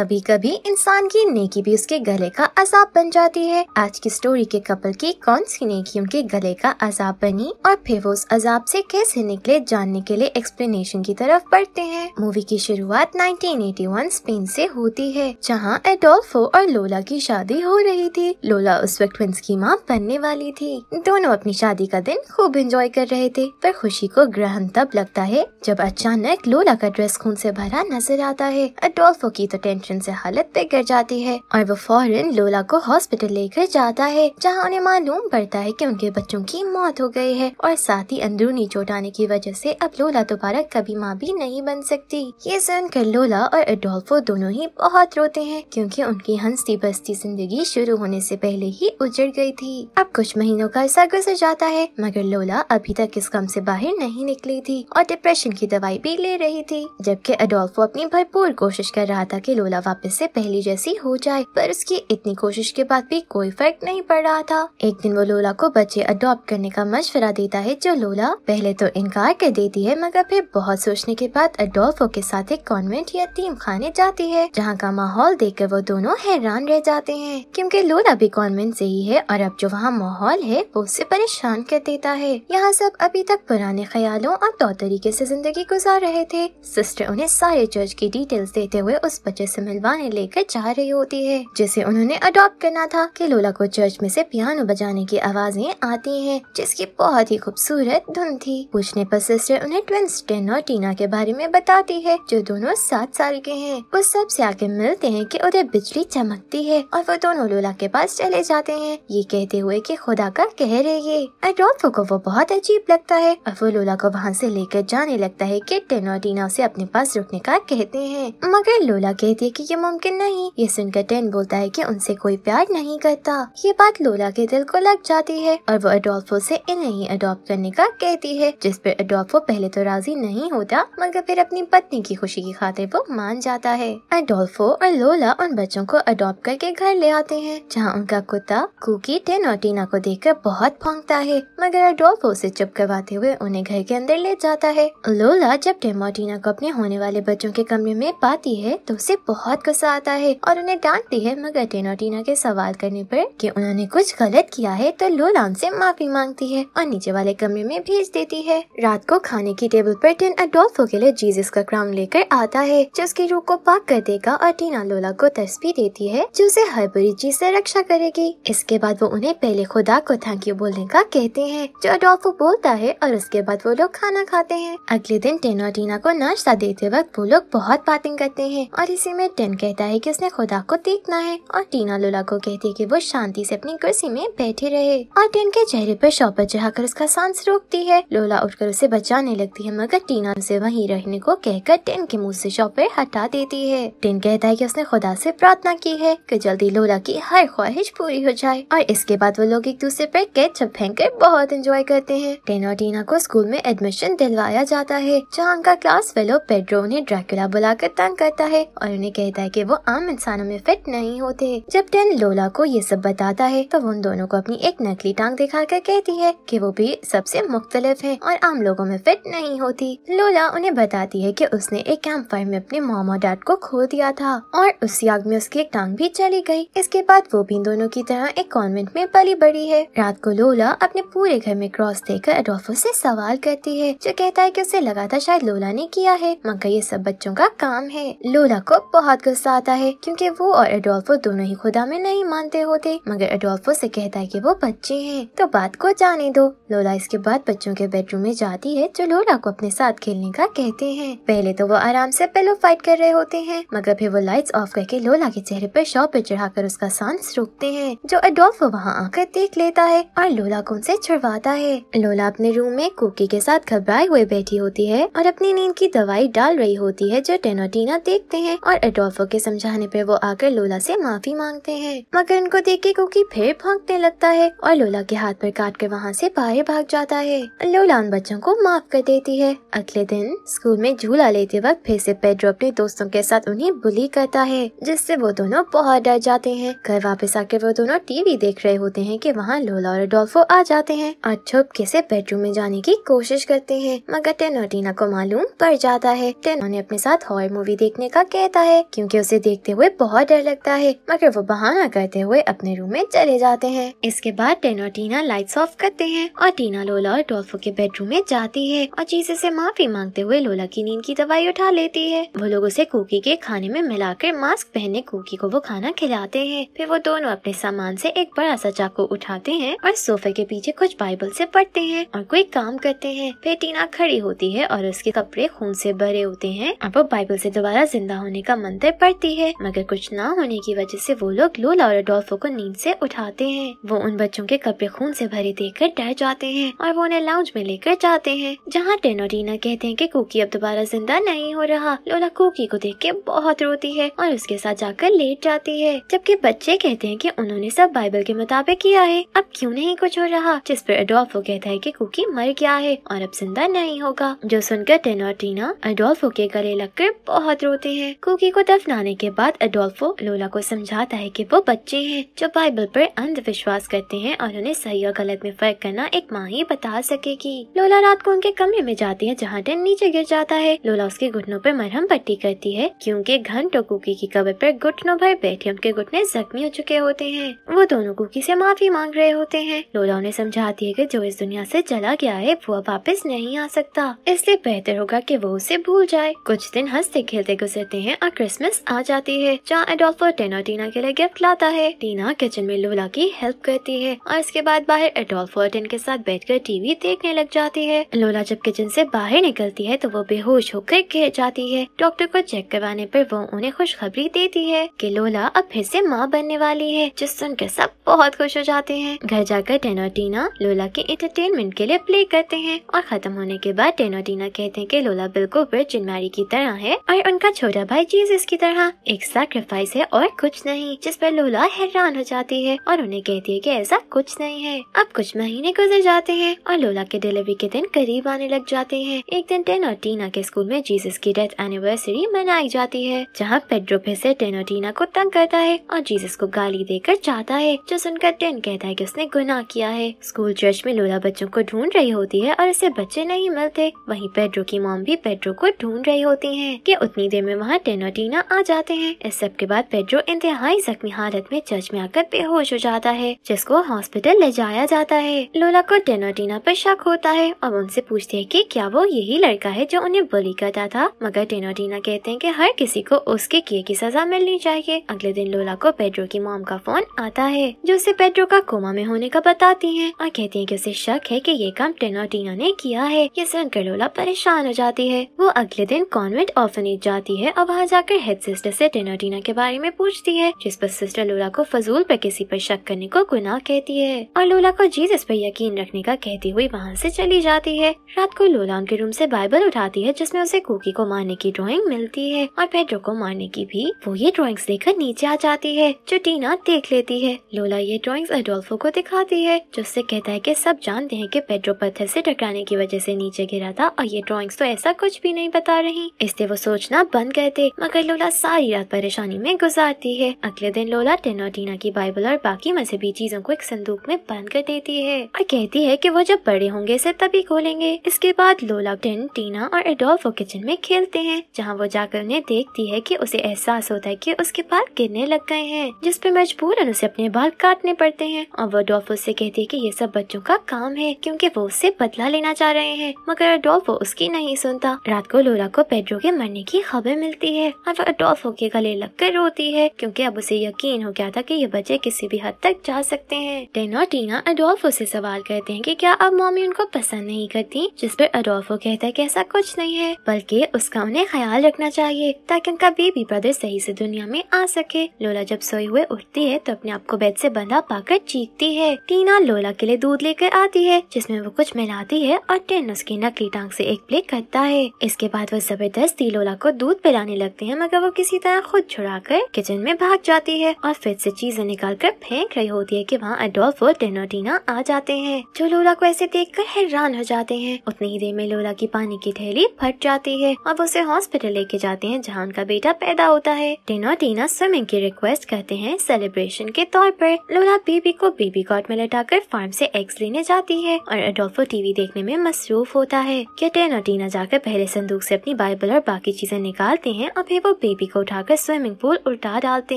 कभी कभी इंसान की नेकी भी उसके गले का अजाब बन जाती है आज की स्टोरी के कपल की कौन सी नेकी उनके गले का अजाब बनी और फिर वो उस अजाब से कैसे निकले जानने के लिए एक्सप्लेनेशन की तरफ बढ़ते हैं मूवी की शुरुआत 1981 स्पेन से होती है जहाँ एडोल्फो और लोला की शादी हो रही थी लोला उस वक्त ट्विंस की माँ बनने वाली थी दोनों अपनी शादी का दिन खूब एंजॉय कर रहे थे पर खुशी को ग्रहण तब लगता है जब अचानक लोला का ड्रेस खून से भरा नजर आता है एडोल्फो की तो टेंशन टेंशन से हालत पे जाती है और वो फौरन लोला को हॉस्पिटल लेकर जाता है जहाँ उन्हें मालूम पड़ता है की उनके बच्चों की मौत हो गई है और साथ ही अंदरूनी चोट आने की वजह से अब लोला दोबारा कभी माँ भी नहीं बन सकती ये सुनकर लोला और एडोल्फो दोनों ही बहुत रोते हैं क्योंकि उनकी हंसती बस्ती जिंदगी शुरू होने से पहले ही उजड़ गई थी अब कुछ महीनों का ऐसा गुजर जाता है मगर लोला अभी तक इस काम से बाहर नहीं निकली थी और डिप्रेशन की दवाई भी ले रही थी जबकि एडोल्फो अपनी भरपूर कोशिश कर रहा था कि लोला दोबारा वापस से पहली जैसी हो जाए पर उसकी इतनी कोशिश के बाद भी कोई फर्क नहीं पड़ रहा था एक दिन वो लोला को बच्चे अडॉप्ट करने का मशवरा देता है जो लोला पहले तो इनकार कर देती है मगर फिर बहुत सोचने के बाद अडोल्फो के साथ एक कॉन्वेंट या तीम खाने जाती है जहाँ का माहौल देख वो दोनों हैरान रह जाते हैं क्यूँकी लोला भी कॉन्वेंट से ही है और अब जो वहाँ माहौल है वो उसे परेशान कर देता है यहाँ सब अभी तक पुराने ख्यालों और तौर तरीके ऐसी जिंदगी गुजार रहे थे सिस्टर उन्हें सारे चर्च की डिटेल्स देते हुए उस बच्चे से से मिलवाने लेकर जा रही होती है जिसे उन्होंने अडॉप्ट करना था कि लोला को चर्च में से पियानो बजाने की आवाजें आती हैं जिसकी बहुत ही खूबसूरत धुन थी पूछने पर सिस्टर उन्हें ट्विंस टेन और टीना के बारे में बताती है जो दोनों सात साल के हैं वो सब से आके मिलते हैं की उधर बिजली चमकती है और वो दोनों लोला के पास चले जाते हैं ये कहते हुए की खुदा का कह रहे ये अडोल्फो को वो बहुत अजीब लगता है और वो लोला को वहाँ से लेकर जाने लगता है कि टेन और टीना उसे अपने पास रुकने का कहते हैं मगर लोला कहती है है कि ये मुमकिन नहीं ये सुनकर टेन बोलता है कि उनसे कोई प्यार नहीं करता ये बात लोला के दिल को लग जाती है और वो अडोल्फो से इन्हें ही अडोप्ट करने का कहती है जिस पर अडोल्फो पहले तो राजी नहीं होता मगर फिर अपनी पत्नी की खुशी की खातिर वो मान जाता है अडोल्फो और लोला उन बच्चों को अडोप्ट करके घर ले आते हैं जहाँ उनका कुत्ता कुकी टेन और टीना को कर बहुत भोंगता है मगर अडोल्फो उसे चुप करवाते हुए उन्हें घर के अंदर ले जाता है लोला जब टेन और टीना को अपने होने वाले बच्चों के कमरे में पाती है तो उसे बहुत बहुत गुस्सा आता है और उन्हें डांटती है मगर टीना टीना के सवाल करने पर कि उन्होंने कुछ गलत किया है तो लोलान से माफी मांगती है और नीचे वाले कमरे में भेज देती है रात को खाने की टेबल पर टिन अडोल्फो के लिए जीजस का क्राउन लेकर आता है जो उसकी रूह को पाक कर देगा और टीना लोला को तस्वीर देती है जो उसे हर बुरी चीज ऐसी रक्षा करेगी इसके बाद वो उन्हें पहले खुदा को थैंक यू बोलने का कहते हैं जो अडोल्फो बोलता है और उसके बाद वो लोग खाना खाते हैं अगले दिन टेनो टीना को नाश्ता देते वक्त वो लोग बहुत बातें करते हैं और इसी में में टेन कहता है कि उसने खुदा को देखना है और टीना लोला को कहती है कि वो शांति से अपनी कुर्सी में बैठे रहे और टेन के चेहरे पर चढ़ा चढ़ाकर उसका सांस रोकती है लोला उठकर उसे बचाने लगती है मगर टीना उसे वहीं रहने को कहकर टेन के मुंह से शौपर हटा देती है टेन कहता है कि उसने खुदा से प्रार्थना की है कि जल्दी लोला की हर ख्वाहिश पूरी हो जाए और इसके बाद वो लोग एक दूसरे पर कैच फेंक कर बहुत एंजॉय करते हैं टेन और टीना को स्कूल में एडमिशन दिलवाया जाता है जहाँ का क्लास फेलो पेड्रो उन्हें ड्रैकुला बुलाकर तंग करता है और उन्हें कहता है कि वो आम इंसानों में फिट नहीं होते जब टेन लोला को ये सब बताता है तो उन दोनों को अपनी एक नकली टांग दिखाकर कहती है कि वो भी सबसे मुख्तलिफ है और आम लोगों में फिट नहीं होती लोला उन्हें बताती है कि उसने एक कैंप फायर में अपने मामा डैड को खो दिया था और उस आग में उसकी एक टांग भी चली गई इसके बाद वो भी दोनों की तरह एक कॉन्वेंट में पली बड़ी है रात को लोला अपने पूरे घर में क्रॉस देकर एडोल्फो ऐसी सवाल करती है जो कहता है की उसे लगा था शायद लोला ने किया है मगर ये सब बच्चों का काम है लोला को बहुत बहुत गुस्सा आता है क्योंकि वो और एडोल्फो दोनों ही खुदा में नहीं मानते होते मगर एडोल्फो से कहता है कि वो बच्चे हैं तो बात को जाने दो लोला इसके बाद बच्चों के बेडरूम में जाती है जो लोला को अपने साथ खेलने का कहते हैं पहले तो वो आराम से पिलो फाइट कर रहे होते हैं मगर फिर वो लाइट्स ऑफ करके लोला के चेहरे पर शॉप पे चढ़ाकर उसका सांस रोकते हैं जो एडोल्फो वहाँ आकर देख लेता है और लोला को उनसे छुड़वाता है लोला अपने रूम में कुकी के साथ घबराए हुए बैठी होती है और अपनी नींद की दवाई डाल रही होती है जो टेनोटीना देखते हैं और डॉल्फो के समझाने पर वो आकर लोला से माफी मांगते हैं मगर उनको देख के कुकी फिर भोंकने लगता है और लोला के हाथ पर काट कर वहाँ से बाहर भाग जाता है लोला उन बच्चों को माफ कर देती है अगले दिन स्कूल में झूला लेते वक्त फिर से पेड्रो अपने दोस्तों के साथ उन्हें बुली करता है जिससे वो दोनों बहुत डर जाते हैं घर वापस आकर वो दोनों टीवी देख रहे होते हैं कि वहाँ लोला और डोल्फो आ जाते हैं और छुपके से बेडरूम में जाने की कोशिश करते हैं मगर टेन और टीना को मालूम पड़ जाता है टेन ने अपने साथ हॉर मूवी देखने का कहता है क्योंकि उसे देखते हुए बहुत डर लगता है मगर वो बहाना करते हुए अपने रूम में चले जाते हैं इसके बाद टेन और टीना लाइट्स ऑफ करते हैं और टीना लोला और डोल्फो के बेडरूम में जाती है और चीजें से माफी मांगते हुए लोला की नींद की दवाई उठा लेती है वो लोग उसे कुकी के खाने में मिलाकर मास्क पहने कुकी को वो खाना खिलाते हैं फिर वो दोनों अपने सामान से एक बड़ा सा चाकू उठाते हैं और सोफे के पीछे कुछ बाइबल से पढ़ते हैं और कोई काम करते हैं फिर टीना खड़ी होती है और उसके कपड़े खून से भरे होते हैं और वो बाइबल से दोबारा जिंदा होने का मन समंदर पड़ती है मगर कुछ ना होने की वजह से वो लोग लोला और अडोल्फो को नींद से उठाते हैं वो उन बच्चों के कपड़े खून से भरे देखकर डर जाते हैं और वो उन्हें लाउंज में लेकर जाते हैं जहाँ टेन और रीना कहते हैं कि कुकी अब दोबारा जिंदा नहीं हो रहा लोला कुकी को देख के बहुत रोती है और उसके साथ जाकर लेट जाती है जबकि बच्चे कहते हैं की उन्होंने सब बाइबल के मुताबिक किया है अब क्यूँ नहीं कुछ हो रहा जिस पर अडोल्फो कहता है की कुकी मर गया है और अब जिंदा नहीं होगा जो सुनकर टेन और के गले लगकर बहुत रोते हैं कुकी को को दफनाने के बाद एडोल्फो लोला को समझाता है कि वो बच्चे हैं जो बाइबल पर अंधविश्वास करते हैं और उन्हें सही और गलत में फर्क करना एक माँ ही बता सकेगी लोला रात को उनके कमरे में जाती है जहाँ टेन नीचे गिर जाता है लोला उसके घुटनों पर मरहम पट्टी करती है क्योंकि घंटों कुकी की कब्र पर घुटनों भर बैठे उनके घुटने जख्मी हो चुके होते हैं वो दोनों कुकी से माफी मांग रहे होते हैं लोला उन्हें समझाती है कि जो इस दुनिया से चला गया है वो अब वापस नहीं आ सकता इसलिए बेहतर होगा कि वो उसे भूल जाए कुछ दिन हंसते खेलते गुजरते हैं और क्रिसमस आ जाती है जहाँ एडोल्फो और टीना के लिए गिफ्ट लाता है टीना किचन में लोला की हेल्प करती है और इसके बाद बाहर एडोल्फो टेन के साथ बैठकर टीवी देखने लग जाती है लोला जब किचन से बाहर निकलती है तो वो बेहोश होकर गिर जाती है डॉक्टर को चेक करवाने पर वो उन्हें खुशखबरी देती है कि लोला अब फिर से माँ बनने वाली है जिस सुनकर सब बहुत खुश हो जाते हैं घर जाकर और टीना लोला के एंटरटेनमेंट के लिए प्ले करते हैं और खत्म होने के बाद और टीना कहते हैं कि लोला बिल्कुल वर्जिन मैरी की तरह है और उनका छोटा भाई चीज जीसस की तरह एक सैक्रिफाइस है और कुछ नहीं जिस पर लोला हैरान हो जाती है और उन्हें कहती है कि ऐसा कुछ नहीं है अब कुछ महीने गुजर जाते हैं और लोला के डिलीवरी के दिन करीब आने लग जाते हैं एक दिन टेन और टीना के स्कूल में जीसस की डेथ एनिवर्सरी मनाई जाती है जहाँ पेड्रो फिर टेन और टीना को तंग करता है और जीसस को गाली देकर जाता है जो सुनकर टेन कहता है की उसने गुनाह किया है स्कूल चर्च में लोला बच्चों को ढूंढ रही होती है और उसे बच्चे नहीं मिलते वही पेड्रो की मॉम भी पेड्रो को ढूंढ रही होती है की उतनी देर में वहाँ टेन और टीना मरीना आ जाते हैं इस सब के बाद पेड्रो इंतहाई जख्मी हालत में चर्च में आकर बेहोश हो जाता है जिसको हॉस्पिटल ले जाया जाता है लोला को टेनोटीना पर शक होता है और उनसे पूछते है की क्या वो यही लड़का है जो उन्हें बुली करता था मगर टेनोटीना कहते हैं की हर किसी को उसके किए की सजा मिलनी चाहिए अगले दिन लोला को पेड्रो की मोम का फोन आता है जो उसे पेड्रो का कोमा में होने का बताती है और कहती है की उसे शक है की ये काम टेनोटीना ने किया है ये सुनकर लोला परेशान हो जाती है वो अगले दिन कॉन्वेंट ऑफनेज जाती है और वहाँ जाकर हेड सिस्टर से टेनोटीना के बारे में पूछती है जिस पर सिस्टर लोला को फजूल पर किसी पर शक करने को गुनाह कहती है और लोला को जीसस पर यकीन रखने का कहती हुई वहाँ से चली जाती है रात को लोला उनके रूम से बाइबल उठाती है जिसमें उसे कुकी को मारने की ड्रॉइंग मिलती है और पेड्रो को मारने की भी वो ये ड्रॉइंग्स देखकर नीचे आ जाती है जो टीना देख लेती है लोला ये ड्रॉइंग्स एडोल्फो को दिखाती है जो उससे कहता है की सब जानते हैं की पेड्रो पत्थर से टकराने की वजह से नीचे गिरा था और ये ड्रॉइंग्स तो ऐसा कुछ भी नहीं बता रही इसलिए वो सोचना बंद करते मगर लोला सारी रात परेशानी में गुजारती है अगले दिन लोला टिन और टीना की बाइबल और बाकी मजहबी चीजों को एक संदूक में बंद कर देती है और कहती है की वो जब बड़े होंगे ऐसी तभी खोलेंगे इसके बाद लोला टिन टीना और एडोल्फो किचन में खेलते हैं जहाँ वो जाकर उन्हें देखती है की उसे एहसास होता है की उसके बाल गिरने लग गए हैं जिसपे मजबूरन उसे अपने बाल काटने पड़ते हैं और वो डोल्फो से कहती है की ये सब बच्चों का काम है क्यूँकी वो उससे बदला लेना चाह रहे हैं मगर डॉल्फो उसकी नहीं सुनता रात को लोला को पेड्रो के मरने की खबर मिलती है और तरफ डॉल्फ के गले लगकर रोती है क्योंकि अब उसे यकीन हो गया था कि ये बच्चे किसी भी हद तक जा सकते हैं टेन और टीना अडोल्फो से सवाल करते हैं कि क्या अब मॉमी उनको पसंद नहीं करती जिस पर अडोल्फो कहता है कि ऐसा कुछ नहीं है बल्कि उसका उन्हें ख्याल रखना चाहिए ताकि उनका बेबी ब्रदर सही से दुनिया में आ सके लोला जब सोए हुए उठती है तो अपने आप को बेड से बंधा पाकर चीखती है टीना लोला के लिए दूध लेकर आती है जिसमे वो कुछ मिलाती है और टेन उसकी नकली टांग से एक प्ले करता है इसके बाद वो जबरदस्ती लोला को दूध पिलाने लगते हैं मगर आकर वो किसी तरह खुद छुड़ा कर किचन में भाग जाती है और फिर से चीजें निकाल कर फेंक रही होती है कि वहाँ एडोल्फो टेनोटीना आ जाते हैं जो लोला को ऐसे देख कर हैरान हो जाते हैं उतनी ही देर में लोला की पानी की थैली फट जाती है और उसे हॉस्पिटल लेके जाते हैं जहाँ उनका बेटा पैदा होता है टेनोटीना स्विमिंग की रिक्वेस्ट करते हैं सेलिब्रेशन के तौर पर लोला बेबी को बेबी कॉट में कर फार्म से एग्स लेने जाती है और अडोल्फो टीवी देखने में मसरूफ होता है क्या टेनोटीना जाकर पहले संदूक से अपनी बाइबल और बाकी चीजें निकालते हैं और फिर वो को बेबी को उठाकर स्विमिंग पूल उल्टा डालते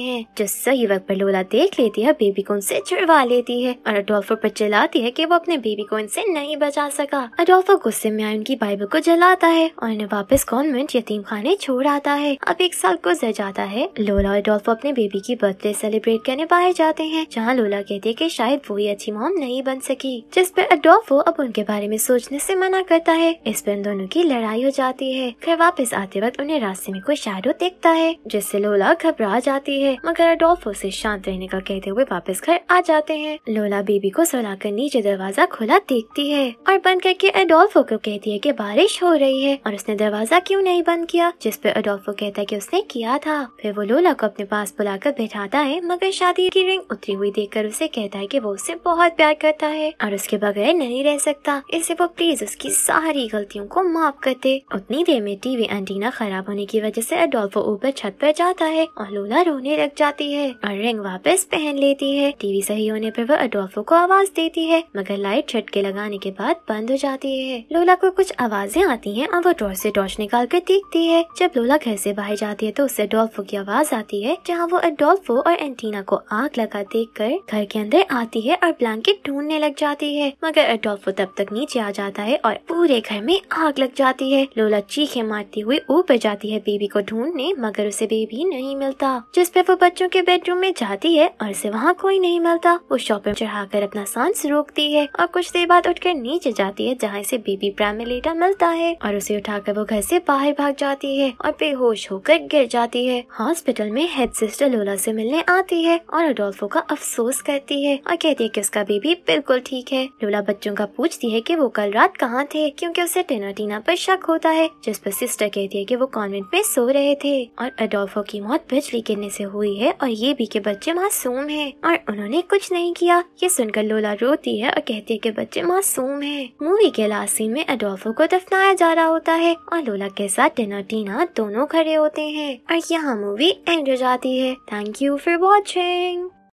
हैं सही वक्त पर लोला देख लेती है बेबी को उनसे छुड़वा लेती है और अडोल्फो पर चिल्लाती है कि वो अपने बेबी को इनसे नहीं बचा सका अडोल्फो गुस्से में आए उनकी बाइबल को जलाता है और इन्हें वापस कॉन्वेंट यतीम खाने छोड़ आता है अब एक साल गुजर जाता है लोला और अडोल्फो अपने बेबी की बर्थडे सेलिब्रेट करने बाहर जाते हैं जहाँ लोला कहती है की शायद वो ही अच्छी मॉम नहीं बन सकी जिस पर अडोल्फो अब उनके बारे में सोचने से मना करता है इस पर दोनों की लड़ाई हो जाती है फिर वापस आते वक्त उन्हें रास्ते में कोई शैडो देखता है जिससे लोला घबरा जाती है मगर अडोल्फो उसे शांत रहने का कहते हुए वापस घर आ जाते हैं लोला बेबी को सलाकर नीचे दरवाजा खुला देखती है और बंद करके अडोल्फो को कहती है की बारिश हो रही है और उसने दरवाजा क्यूँ नहीं बंद किया जिसपे अडोल्फो कहता है की उसने किया था फिर वो लोला को अपने पास बुलाकर बैठाता है मगर शादी की रिंग उतरी हुई कर उसे कहता है की वो उससे बहुत प्यार करता है और उसके बगैर नहीं रह सकता इसे वो प्लीज उसकी सारी गलतियों को माफ करते उतनी देर में टीवी एंटीना खराब होने की वजह से अडोल्फ वो ऊपर छत पर जाता है और लोला रोने लग जाती है और रिंग वापस पहन लेती है टीवी सही होने पर वह अडोल्फो को आवाज देती है मगर लाइट झटके लगाने के बाद बंद हो जाती है लोला को कुछ आवाजें आती हैं और वो टॉर्च से टॉर्च निकाल कर देखती है जब लोला घर से बाहर जाती है तो उससे अडोल्फो की आवाज आती है जहाँ वो अडोल्फो और एंटीना को आग लगा देख कर घर के अंदर आती है और ब्लैंकेट ढूंढने लग जाती है मगर अडोल्फो तब तक नीचे आ जाता है और पूरे घर में आग लग जाती है लोला चीखे मारती हुई ऊपर जाती है बेबी को ढूंढने में मगर उसे बेबी नहीं मिलता जिस पे वो बच्चों के बेडरूम में जाती है और उसे वहाँ कोई नहीं मिलता वो शॉपिंग चढ़ाकर अपना सांस रोकती है और कुछ देर बाद उठकर नीचे जाती है जहाँ इसे बेबी प्रामेलेटा मिलता है और उसे उठाकर वो घर से बाहर भाग जाती है और बेहोश होकर गिर जाती है हॉस्पिटल में हेड सिस्टर लोला से मिलने आती है और अडोल्फो का अफसोस करती है और कहती है कि उसका बेबी बिल्कुल ठीक है लोला बच्चों का पूछती है कि वो कल रात कहाँ थे क्योंकि उसे टीना टीना पर शक होता है जिस पर सिस्टर कहती है कि वो कॉन्वेंट में सो रहे थे और अडोल्फो की मौत बिजली गिरने से हुई है और ये भी के बच्चे मासूम हैं और उन्होंने कुछ नहीं किया ये सुनकर लोला रोती है और कहती है कि बच्चे मासूम हैं मूवी के लास्ट सीन में अडोल्फो को दफनाया जा रहा होता है और लोला के साथ टिना टीना दोनों खड़े होते हैं और यहाँ मूवी एंड हो जाती है थैंक यू फॉर वॉचिंग